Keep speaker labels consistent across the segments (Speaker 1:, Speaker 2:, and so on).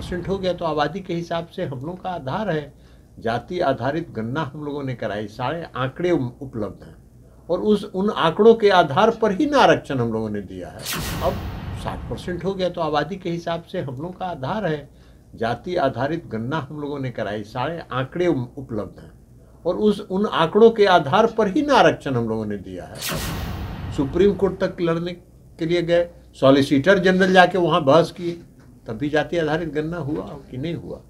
Speaker 1: percent हो गया तो आबादी के हिसाब से हम लोग का आधार है जाति आधारित गणना हम लोगों ने कराई सारे आंकड़े उपलब्ध हैं और उस उन आंकड़ों के आधार पर ही ना आरक्षण हम लोगों ने दिया है अब साठ परसेंट हो गया तो आबादी के हिसाब से हम लोग का आधार है जाति आधारित गणना हम लोगों ने कराई सारे आंकड़े उपलब्ध हैं और उस उन आंकड़ों के आधार पर ही ना आरक्षण हम लोगों ने दिया है सुप्रीम कोर्ट तक लड़ने के लिए गए सॉलिसिटर जनरल जाके वहाँ बहस किए तभी जाति आधारित गणना हुआ कि नहीं हुआ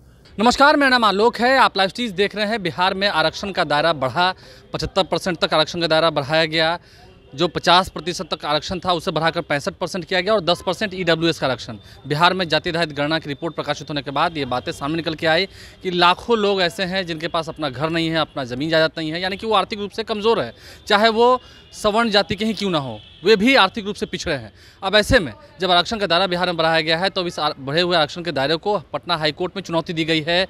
Speaker 2: नमस्कार मेरा नाम आलोक है आप लाइव स्टीज देख रहे हैं बिहार में आरक्षण का दायरा बढ़ा पचहत्तर परसेंट तक आरक्षण का दायरा बढ़ाया गया जो 50 प्रतिशत तक आरक्षण था उसे बढ़ाकर पैंसठ परसेंट किया गया और 10 परसेंट ई e का आरक्षण बिहार में जाति रहित गणना की रिपोर्ट प्रकाशित होने के बाद ये बातें सामने निकल के आई कि लाखों लोग ऐसे हैं जिनके पास अपना घर नहीं है अपना ज़मीन जायदाद नहीं है यानी कि वो आर्थिक रूप से कमज़ोर है चाहे वो सवर्ण जाति के ही क्यों ना हो वे भी आर्थिक रूप से पिछड़े हैं अब ऐसे में जब आरक्षण का दायरा बिहार में बढ़ाया गया है तो इस बढ़े हुए आरक्षण के दायरे को पटना हाईकोर्ट में चुनौती दी गई है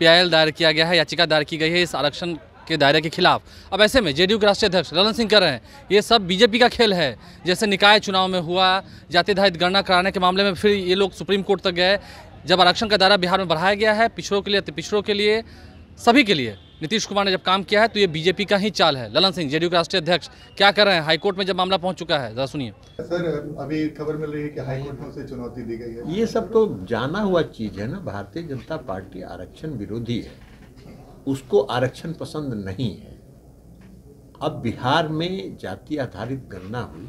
Speaker 2: पी दायर किया गया है याचिका दायर की गई है इस आरक्षण के दायरे के खिलाफ अब ऐसे में जेडीयू के राष्ट्रीय अध्यक्ष ललन सिंह कह रहे हैं ये सब बीजेपी का खेल है जैसे निकाय चुनाव में हुआ जाति आधारित गणना कराने के मामले में फिर ये लोग सुप्रीम कोर्ट तक गए जब आरक्षण का दायरा बिहार में बढ़ाया गया है पिछड़ों के लिए अति पिछड़ों के लिए सभी के लिए नीतीश कुमार ने जब काम किया है तो ये बीजेपी का ही चाल है ललन सिंह जेडीयू के राष्ट्रीय अध्यक्ष क्या कर रहे हैं हाईकोर्ट में जब मामला पहुंच चुका है जरा सुनिए
Speaker 1: सर अभी खबर मिल रही है कि हाईकोर्ट में उसे चुनौती दी गई है ये सब तो जाना हुआ चीज है ना भारतीय जनता पार्टी आरक्षण विरोधी है उसको आरक्षण पसंद नहीं है अब बिहार में जाति आधारित गणना हुई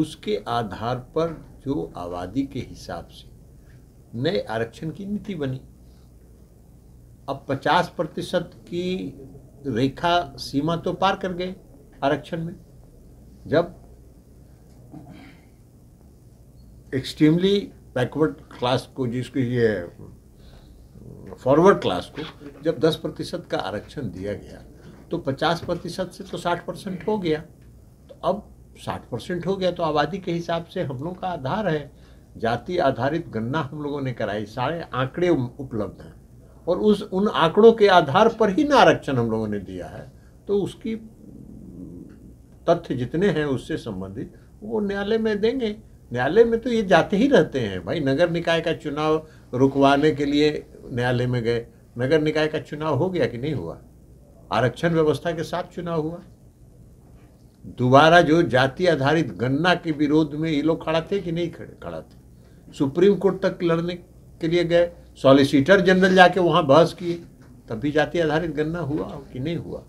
Speaker 1: उसके आधार पर जो आबादी के हिसाब से नए आरक्षण की नीति बनी अब 50 प्रतिशत की रेखा सीमा तो पार कर गए आरक्षण में जब एक्सट्रीमली बैकवर्ड क्लास को जिसको ये फॉरवर्ड क्लास को जब 10 प्रतिशत का आरक्षण दिया गया तो 50 प्रतिशत से तो 60 परसेंट हो गया तो अब 60 परसेंट हो गया तो आबादी के हिसाब से हम लोगों का आधार है जाति आधारित गणना हम लोगों ने कराई सारे आंकड़े उपलब्ध हैं और उस उन आंकड़ों के आधार पर ही ना आरक्षण हम लोगों ने दिया है तो उसकी तथ्य जितने हैं उससे संबंधित वो न्यायालय में देंगे न्यायालय में तो ये जाते ही रहते हैं भाई नगर निकाय का चुनाव रुकवाने के लिए न्यायालय में गए नगर निकाय का चुनाव हो गया कि नहीं हुआ आरक्षण व्यवस्था के साथ चुनाव हुआ दोबारा जो जाति आधारित गणना के विरोध में ये लोग खड़ा थे कि नहीं खड़ा थे सुप्रीम कोर्ट तक लड़ने के लिए गए सॉलिसिटर जनरल जाके वहाँ बहस किए तब भी जाति आधारित गणना हुआ कि नहीं हुआ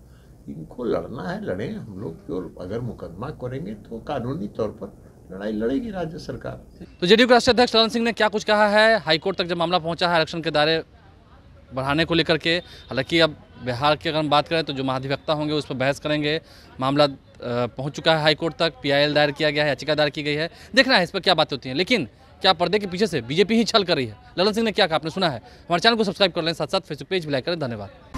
Speaker 1: इनको लड़ना है लड़ें हम लोग जो अगर मुकदमा करेंगे तो कानूनी तौर पर लड़ाई लड़ेगी राज्य सरकार
Speaker 2: तो जेडीयू के राष्ट्रीय अध्यक्ष चरण सिंह ने क्या कुछ कहा है हाईकोर्ट तक जब मामला पहुंचा है आरक्षण के दायरे बढ़ाने को लेकर के हालांकि अब बिहार की अगर हम बात करें तो जो महाधिवक्ता होंगे उस पर बहस करेंगे मामला पहुंच चुका है हाईकोर्ट तक पीआईएल दायर किया गया है याचिका दायर की गई है देखना है इस पर क्या बातें होती हैं लेकिन क्या पर्दे के पीछे से बीजेपी ही छल कर रही है ललन सिंह ने क्या कहा आपने सुना है हमारे चैनल को सब्सक्राइब कर लें साथ साथ फेसबुक पेज भी लाइक करें धन्यवाद